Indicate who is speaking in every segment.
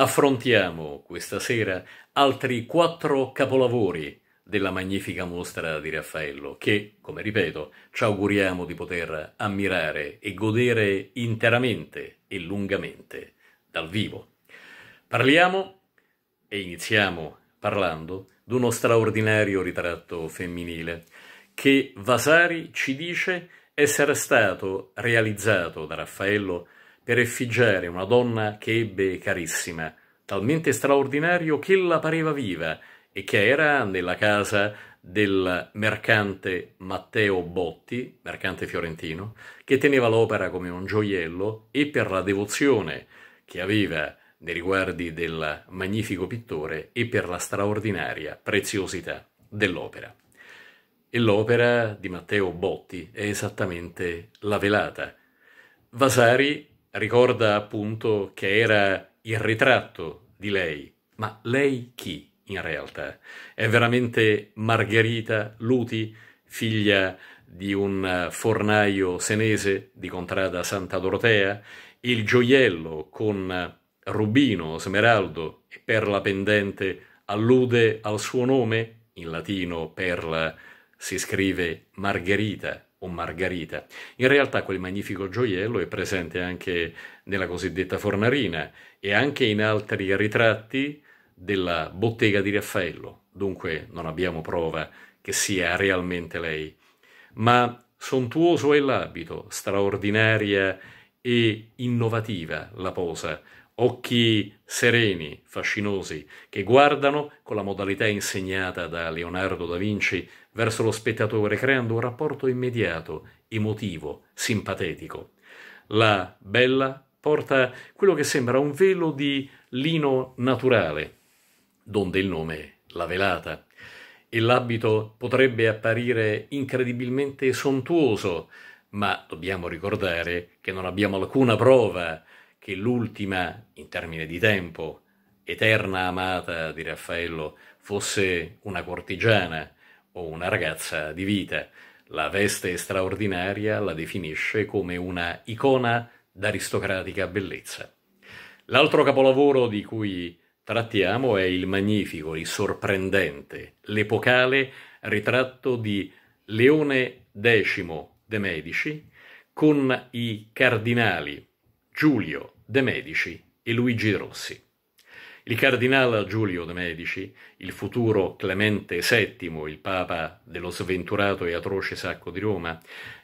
Speaker 1: Affrontiamo questa sera altri quattro capolavori della magnifica mostra di Raffaello che, come ripeto, ci auguriamo di poter ammirare e godere interamente e lungamente dal vivo. Parliamo e iniziamo parlando di uno straordinario ritratto femminile che Vasari ci dice essere stato realizzato da Raffaello per effigere una donna che ebbe carissima, talmente straordinario che la pareva viva e che era nella casa del mercante Matteo Botti, mercante fiorentino, che teneva l'opera come un gioiello e per la devozione che aveva nei riguardi del magnifico pittore e per la straordinaria preziosità dell'opera. E l'opera di Matteo Botti è esattamente La Velata. Vasari ricorda appunto che era il ritratto di lei. Ma lei chi in realtà? È veramente Margherita Luti, figlia di un fornaio senese di Contrada Santa Dorotea? Il gioiello con rubino, smeraldo e perla pendente allude al suo nome? In latino perla si scrive Margherita o margarita. In realtà quel magnifico gioiello è presente anche nella cosiddetta fornarina e anche in altri ritratti della bottega di Raffaello, dunque non abbiamo prova che sia realmente lei. Ma sontuoso è l'abito, straordinaria e innovativa la posa, occhi sereni, fascinosi, che guardano con la modalità insegnata da Leonardo da Vinci verso lo spettatore, creando un rapporto immediato, emotivo, simpatetico. La bella porta quello che sembra un velo di lino naturale, donde il nome la velata. E l'abito potrebbe apparire incredibilmente sontuoso, ma dobbiamo ricordare che non abbiamo alcuna prova che l'ultima, in termini di tempo, eterna amata di Raffaello fosse una cortigiana o una ragazza di vita. La veste straordinaria la definisce come una icona d'aristocratica bellezza. L'altro capolavoro di cui trattiamo è il magnifico, il sorprendente, l'epocale ritratto di Leone X de' Medici con i cardinali Giulio de' Medici e Luigi Rossi. Il cardinale Giulio de' Medici, il futuro Clemente VII, il papa dello sventurato e atroce sacco di Roma,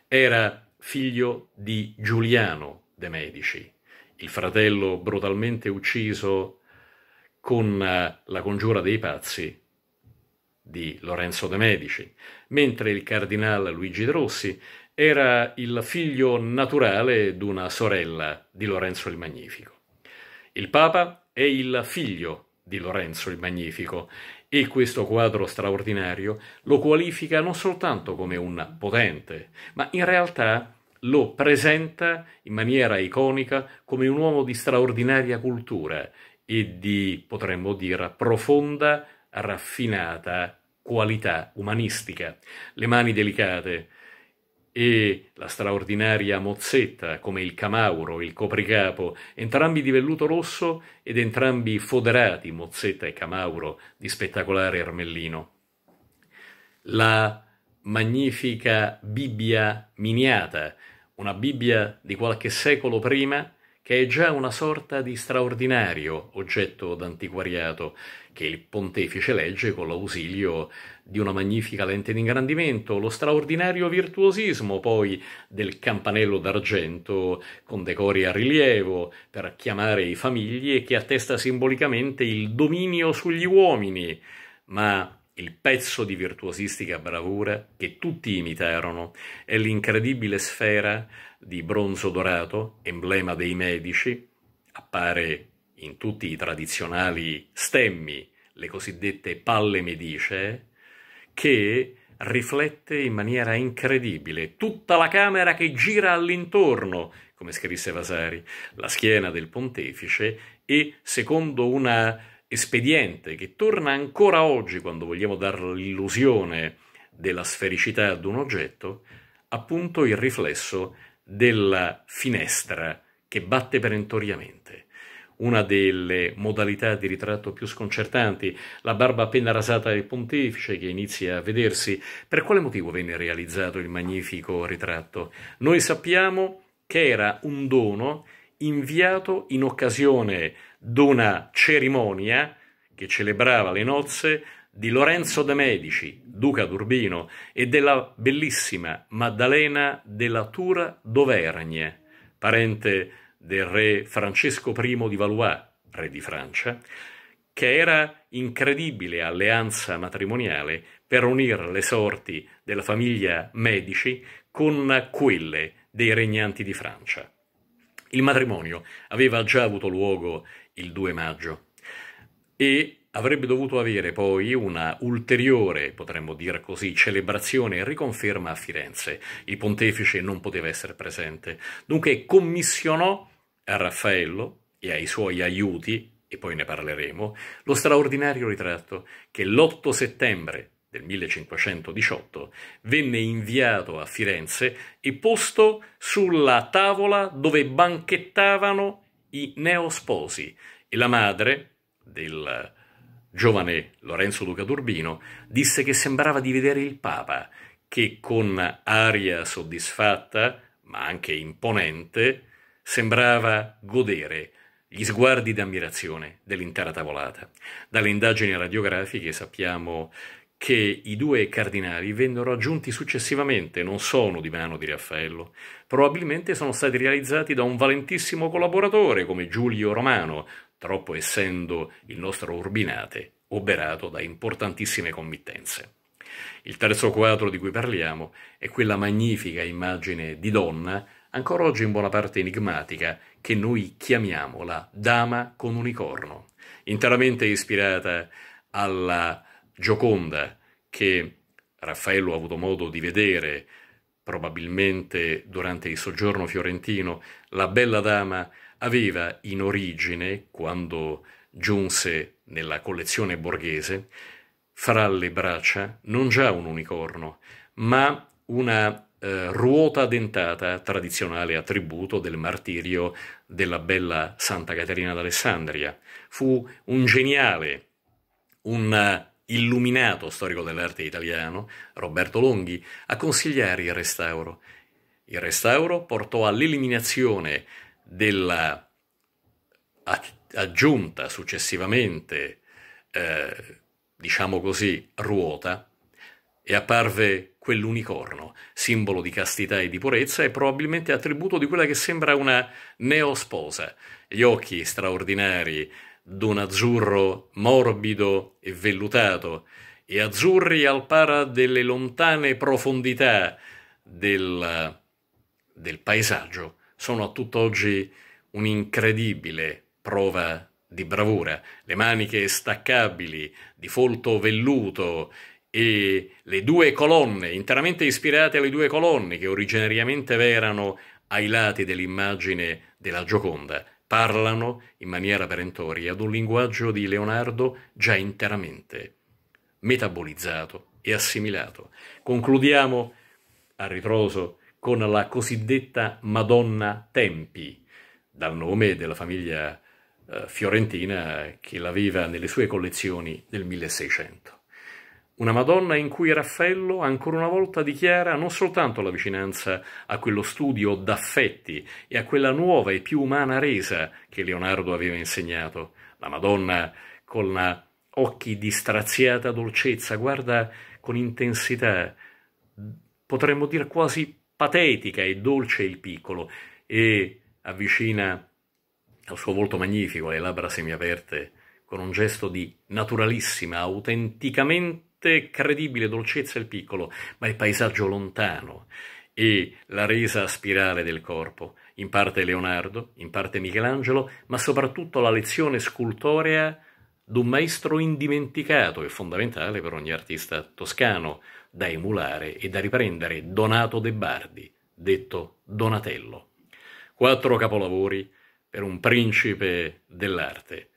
Speaker 1: era figlio di Giuliano de' Medici, il fratello brutalmente ucciso con eh, la congiura dei pazzi di Lorenzo de' Medici, mentre il cardinale Luigi de' Rossi era il figlio naturale d'una sorella di Lorenzo il Magnifico. Il Papa è il figlio di Lorenzo il Magnifico e questo quadro straordinario lo qualifica non soltanto come un potente, ma in realtà lo presenta in maniera iconica come un uomo di straordinaria cultura e di, potremmo dire, profonda, raffinata qualità umanistica. Le mani delicate, e la straordinaria mozzetta come il camauro, il copricapo, entrambi di velluto rosso ed entrambi foderati, mozzetta e camauro, di spettacolare ermellino. La magnifica Bibbia miniata, una Bibbia di qualche secolo prima, che è già una sorta di straordinario oggetto d'antiquariato che il pontefice legge con l'ausilio di una magnifica lente d'ingrandimento, lo straordinario virtuosismo poi del campanello d'argento con decori a rilievo per chiamare i famigli e che attesta simbolicamente il dominio sugli uomini, ma il pezzo di virtuosistica bravura che tutti imitarono è l'incredibile sfera di bronzo dorato, emblema dei medici, appare in tutti i tradizionali stemmi, le cosiddette palle medicee, che riflette in maniera incredibile tutta la camera che gira all'intorno, come scrisse Vasari, la schiena del pontefice e secondo una espediente che torna ancora oggi quando vogliamo dare l'illusione della sfericità ad un oggetto, appunto il riflesso della finestra che batte perentoriamente. Una delle modalità di ritratto più sconcertanti, la barba appena rasata del pontefice che inizia a vedersi, per quale motivo venne realizzato il magnifico ritratto? Noi sappiamo che era un dono inviato in occasione d'una cerimonia che celebrava le nozze di Lorenzo de' Medici, duca d'Urbino, e della bellissima Maddalena della Tour d'Auvergne, parente del re Francesco I di Valois, re di Francia, che era incredibile alleanza matrimoniale per unire le sorti della famiglia Medici con quelle dei regnanti di Francia. Il matrimonio aveva già avuto luogo il 2 maggio e avrebbe dovuto avere poi una ulteriore, potremmo dire così, celebrazione e riconferma a Firenze. Il pontefice non poteva essere presente, dunque commissionò a Raffaello e ai suoi aiuti, e poi ne parleremo, lo straordinario ritratto che l'8 settembre del 1518, venne inviato a Firenze e posto sulla tavola dove banchettavano i neosposi e la madre del giovane Lorenzo Duca d'Urbino disse che sembrava di vedere il Papa che con aria soddisfatta ma anche imponente sembrava godere gli sguardi d'ammirazione dell'intera tavolata. Dalle indagini radiografiche sappiamo che i due cardinali vennero aggiunti successivamente, non sono di mano di Raffaello. Probabilmente sono stati realizzati da un valentissimo collaboratore come Giulio Romano, troppo essendo il nostro Urbinate oberato da importantissime committenze. Il terzo quadro di cui parliamo è quella magnifica immagine di donna, ancora oggi in buona parte enigmatica, che noi chiamiamo la Dama con unicorno, interamente ispirata alla gioconda che Raffaello ha avuto modo di vedere probabilmente durante il soggiorno fiorentino, la bella dama aveva in origine, quando giunse nella collezione borghese, fra le braccia non già un unicorno, ma una eh, ruota dentata tradizionale attributo del martirio della bella Santa Caterina d'Alessandria. Fu un geniale, un illuminato storico dell'arte italiano, Roberto Longhi, a consigliare il restauro. Il restauro portò all'eliminazione della aggiunta successivamente, eh, diciamo così, ruota, e apparve quell'unicorno, simbolo di castità e di purezza e probabilmente attributo di quella che sembra una neosposa, gli occhi straordinari, d'un azzurro morbido e vellutato, e azzurri al para delle lontane profondità del, del paesaggio, sono a tutt'oggi un'incredibile prova di bravura. Le maniche staccabili, di folto velluto, e le due colonne, interamente ispirate alle due colonne che originariamente erano ai lati dell'immagine della Gioconda, parlano, in maniera perentoria, ad un linguaggio di Leonardo già interamente metabolizzato e assimilato. Concludiamo a ritroso con la cosiddetta Madonna Tempi, dal nome della famiglia eh, fiorentina che l'aveva nelle sue collezioni del 1600. Una Madonna in cui Raffaello ancora una volta dichiara non soltanto la vicinanza a quello studio d'affetti e a quella nuova e più umana resa che Leonardo aveva insegnato. La Madonna con occhi di straziata dolcezza guarda con intensità, potremmo dire quasi patetica e dolce il piccolo e avvicina al suo volto magnifico le labbra semiaperte con un gesto di naturalissima, autenticamente costante, credibile dolcezza il piccolo, ma il paesaggio lontano e la resa spirale del corpo, in parte Leonardo, in parte Michelangelo, ma soprattutto la lezione scultorea d'un maestro indimenticato e fondamentale per ogni artista toscano, da emulare e da riprendere, Donato De Bardi, detto Donatello. Quattro capolavori per un principe dell'arte,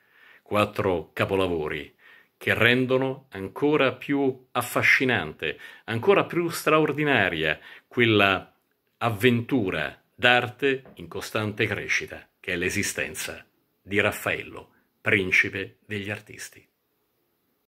Speaker 1: quattro capolavori che rendono ancora più affascinante, ancora più straordinaria quella avventura d'arte in costante crescita che è l'esistenza di Raffaello, principe degli artisti.